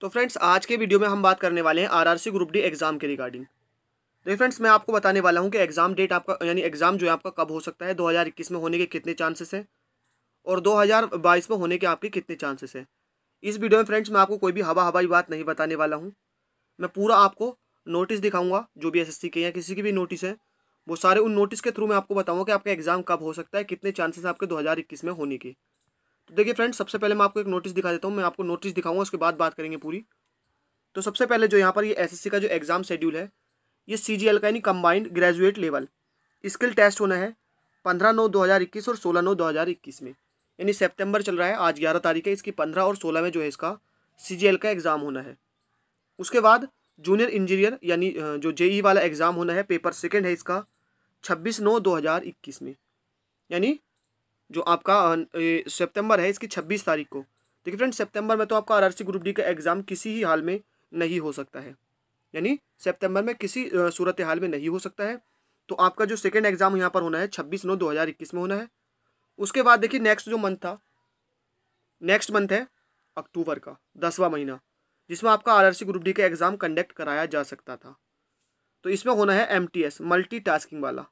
तो फ्रेंड्स आज के वीडियो में हम बात करने वाले हैं आरआरसी ग्रुप डी एग्ज़ाम के रिगार्डिंग देखिए तो फ्रेंड्स मैं आपको बताने वाला हूँ कि एग्ज़ाम डेट आपका यानी एग्ज़ाम जो है आपका कब हो सकता है 2021 में होने के कितने चांसेस हैं और 2022 में होने के आपके कितने चांसेस हैं इस वीडियो में फ्रेंड्स मैं आपको कोई भी हवा हवाई बात नहीं बताने वाला हूँ मैं पूरा आपको नोटिस दिखाऊंगा जो भी एस के या किसी की भी नोटिस है वो सारे उन नोटिस के थ्रू मैं आपको बताऊंगा कि आपका एग्ज़ाम कब हो सकता है कितने चांसेस आपके 2021 में होने के तो देखिए फ्रेंड्स सबसे पहले मैं आपको एक नोटिस दिखा देता हूँ मैं आपको नोटिस दिखाऊंगा उसके बाद बात करेंगे पूरी तो सबसे पहले जो यहाँ पर ये एसएससी का जो एग्ज़ाम शेड्यूल है ये सी का यानी combined graduate level skill test होना है पंद्रह नौ दो हज़ार इक्कीस और सोलह नौ दो हज़ार इक्कीस में यानी सितंबर चल रहा है आज ग्यारह तारीख है इसकी पंद्रह और सोलह में जो है इसका सी का एग्ज़ाम होना है उसके बाद जूनियर इंजीनियर यानी जो ई e वाला एग्ज़ाम होना है पेपर सेकेंड है इसका छब्बीस नौ दो हज़ार इक्कीस में यानी जो आपका सितंबर है इसकी छब्बीस तारीख को देखिए फ्रेंड सितंबर में तो आपका आरआरसी ग्रुप डी का एग्ज़ाम किसी ही हाल में नहीं हो सकता है यानी सितंबर में किसी सूरत हाल में नहीं हो सकता है तो आपका जो सेकेंड एग्ज़ाम यहाँ पर होना है छब्बीस नौ दो में होना है उसके बाद देखिए नेक्स्ट जो मंथ था नेक्स्ट मंथ है अक्टूबर का दसवां महीना जिसमें आपका आर ग्रुप डी का एग्ज़ाम कंडक्ट कराया जा सकता था तो इसमें होना है M T S multi tasking वाला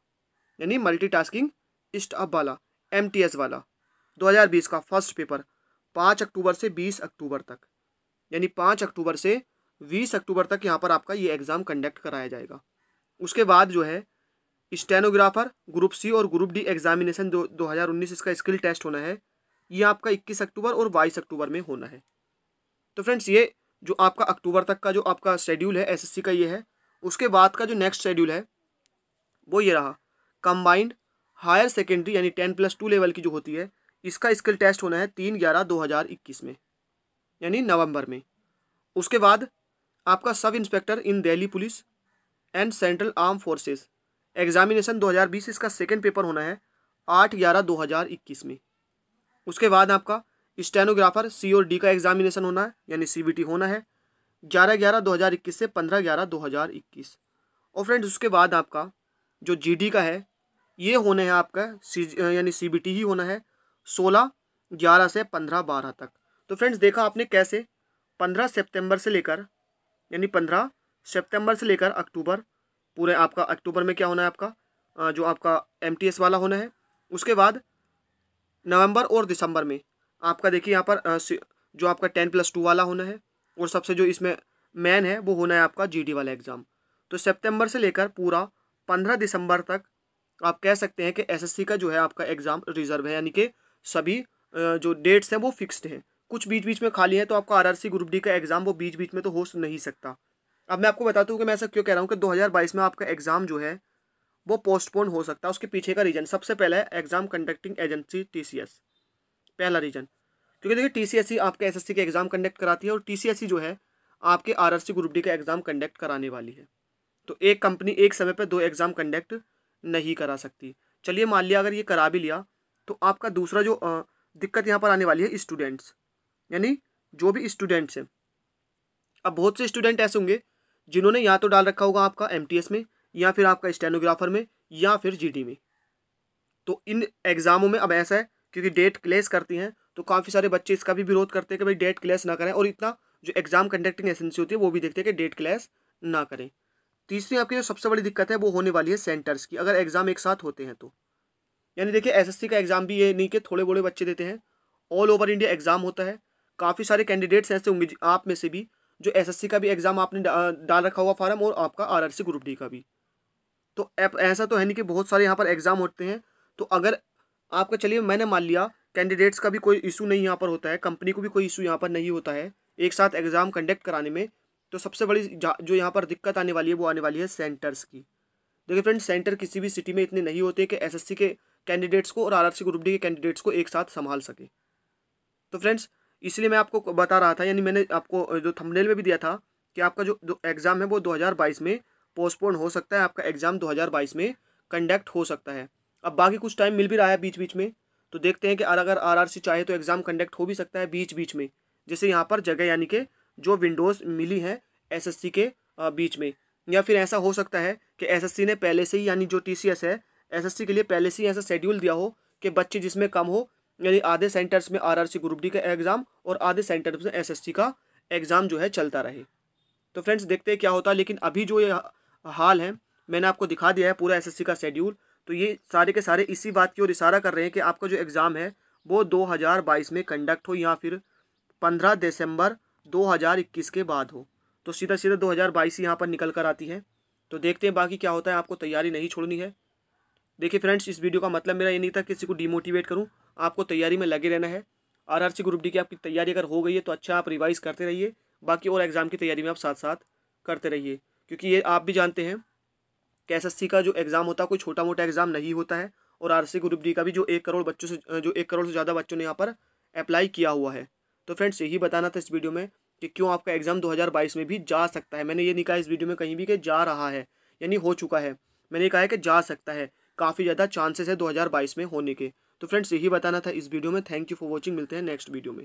यानी मल्टी टास्किंग अप वाला एम वाला 2020 का फर्स्ट पेपर पाँच अक्टूबर से बीस अक्टूबर तक यानी पाँच अक्टूबर से बीस अक्टूबर तक यहाँ पर आपका ये एग्ज़ाम कंडक्ट कराया जाएगा उसके बाद जो है स्टेनोग्राफर ग्रुप सी और ग्रुप डी एग्जामिनेशन दो दो हज़ार उन्नीस इसका स्किल टेस्ट होना है ये आपका इक्कीस अक्टूबर और बाईस अक्टूबर में होना है तो फ्रेंड्स ये जो आपका अक्टूबर तक का जो आपका शेड्यूल है एसएससी का ये है उसके बाद का जो नेक्स्ट शेड्यूल है वो ये रहा कंबाइंड हायर सेकेंडरी यानी टेन प्लस टू लेवल की जो होती है इसका स्किल टेस्ट होना है तीन ग्यारह दो हज़ार इक्कीस में यानी नवंबर में उसके बाद आपका sub inspector in Delhi police and central arm forces examination 2020 इसका सेकेंड पेपर होना है आठ ग्यारह दो हज़ार इक्कीस में उसके बाद आपका स्टेनोग्राफर सी और डी का एग्जामिनेशन होना है यानी सी बी टी होना है ग्यारह ग्यारह दो हज़ार इक्कीस से पंद्रह ग्यारह दो हज़ार इक्कीस और फ्रेंड्स उसके बाद आपका जो जी डी का है ये होना है आपका सी यानी सी ही होना है सोलह ग्यारह से पंद्रह बारह तक तो फ्रेंड्स देखा आपने कैसे पंद्रह सितंबर से लेकर यानी पंद्रह सितंबर से लेकर अक्टूबर पूरे आपका अक्टूबर में क्या होना है आपका जो आपका एम वाला होना है उसके बाद नवंबर और दिसंबर में आपका देखिए यहाँ पर जो आपका टेन प्लस टू वाला होना है और सबसे जो इसमें मैन है वो होना है आपका डी वाला एग्ज़ाम तो सेप्टेम्बर से लेकर पूरा पंद्रह दिसंबर तक तो आप कह सकते हैं कि एसएससी का जो है आपका एग्ज़ाम रिजर्व है यानी कि सभी जो डेट्स हैं वो फिक्स्ड हैं कुछ बीच बीच में खाली हैं तो आपका आरआरसी ग्रुप डी का एग्ज़ाम वो बीच बीच में तो हो नहीं सकता अब मैं आपको बताता हूँ कि मैं ऐसा क्यों कह रहा हूँ कि 2022 में आपका एग्ज़ाम जो है वो पोस्टपोन हो सकता है उसके पीछे का रीज़न सबसे पहला है एग्ज़ाम कंडक्टिंग एजेंसी टी पहला रीज़न क्योंकि देखिए टी सी एस सी आपके सी के एग्ज़ाम कंडक्ट कराती है और सी e जो है आपके सी ग्रुप डी का एग्ज़ाम कंडक्ट कराने वाली है तो एक कंपनी एक समय पर दो एग्ज़ाम कंडक्ट नहीं करा सकती चलिए मान लिया अगर ये करा भी लिया तो आपका दूसरा जो दिक्कत यहाँ पर आने वाली है स्टूडेंट्स यानी जो भी स्टूडेंट्स हैं अब बहुत से स्टूडेंट ऐसे होंगे जिन्होंने या तो डाल रखा होगा आपका एम में या फिर आपका स्टेनोग्राफर में या फिर जी में तो इन एग्ज़ामों में अब ऐसा है क्योंकि डेट क्लेस करती हैं तो काफ़ी सारे बच्चे इसका भी विरोध करते हैं कि भाई डेट क्लेस ना करें और इतना जो एग्ज़ाम कंडक्टिंग एजेंसी होती है वो भी देखते हैं कि डेट क्लेस ना करें तीसरी आपकी जो सबसे बड़ी दिक्कत है वो होने वाली है सेंटर्स की अगर एग्ज़ाम एक साथ होते हैं तो यानी देखिए एसएससी का एग्ज़ाम भी ये नहीं कि थोड़े बड़े बच्चे देते हैं ऑल ओवर इंडिया एग्ज़ाम होता है काफ़ी सारे कैंडिडेट्स ऐसे होंगे आप में से भी जो एसएससी का भी एग्ज़ाम आपने डाल रखा हुआ फार्म और आपका आर ग्रुप डी का भी तो ऐसा तो है नहीं कि बहुत सारे यहाँ पर एग्ज़ाम होते हैं तो अगर आपका चलिए मैंने मान लिया कैंडिडेट्स का भी कोई इशू नहीं यहाँ पर होता है कंपनी को भी कोई इशू यहाँ पर नहीं होता है एक साथ एग्ज़ाम कंडक्ट कराने में तो सबसे बड़ी जो यहाँ पर दिक्कत आने वाली है वो आने वाली है सेंटर्स की देखिए फ्रेंड सेंटर किसी भी सिटी में इतने नहीं होते कि एसएससी के कैंडिडेट्स को और आरआरसी ग्रुप डी के कैंडिडेट्स को एक साथ संभाल सके तो फ्रेंड्स इसलिए मैं आपको बता रहा था यानी मैंने आपको जो थमनेल में भी दिया था कि आपका जो, एग्ज़ाम है वो दो में पोस्टपोन हो सकता है आपका एग्ज़ाम दो में कंडक्ट हो सकता है अब बाकी कुछ टाइम मिल भी रहा है बीच बीच में तो देखते हैं कि अगर आरआरसी चाहे तो एग्ज़ाम कंडक्ट हो भी सकता है बीच बीच में जैसे यहाँ पर जगह यानी कि जो विंडोज़ मिली हैं एसएससी के बीच में या फिर ऐसा हो सकता है कि एसएससी ने पहले से ही यानी जो टीसीएस है एसएससी के लिए पहले से ही ऐसा शेड्यूल दिया हो कि बच्चे जिसमें कम हो यानी आधे सेंटर्स में आरआरसी ग्रुप डी का एग्ज़ाम और आधे सेंटर्स में एस का एग्ज़ाम जो है चलता रहे तो फ्रेंड्स देखते हैं क्या होता है लेकिन अभी जो ये हाल है मैंने आपको दिखा दिया है पूरा एसएससी का शेड्यूल तो ये सारे के सारे इसी बात की ओर इशारा कर रहे हैं कि आपका जो एग्ज़ाम है वो 2022 में कंडक्ट हो या फिर 15 दिसंबर 2021 के बाद हो तो सीधा सीधा 2022 यहाँ पर निकल कर आती है तो देखते हैं बाकी क्या होता है आपको तैयारी नहीं छोड़नी है देखिए फ्रेंड्स इस वीडियो का मतलब मेरा ये नहीं था किसी को डिमोटिवेट करूँ आपको तैयारी में लगे रहना है R R C group D की आपकी तैयारी अगर हो गई है तो अच्छा आप रिवाइज़ करते रहिए बाकी और एग्ज़ाम की तैयारी में आप साथ साथ करते रहिए क्योंकि ये आप भी जानते हैं कि एस का जो एग्ज़ाम होता है कोई छोटा मोटा एग्ज़ाम नहीं होता है और आर सी ग्रुप डी का भी जो एक करोड़ बच्चों से जो एक करोड़ से ज़्यादा बच्चों ने यहाँ पर अप्लाई किया हुआ है तो फ्रेंड्स यही बताना था इस वीडियो में कि क्यों आपका एग्ज़ाम 2022 में भी जा सकता है मैंने ये नहीं कहा इस वीडियो में कहीं भी कि जा रहा है यानी हो चुका है मैंने ये कहा है कि जा सकता है काफ़ी ज़्यादा चांसेस है 2022 में होने के तो फ्रेंड्स यही बताना था इस वीडियो में थैंक यू फॉर वॉचिंग मिलते हैं नेक्स्ट वीडियो में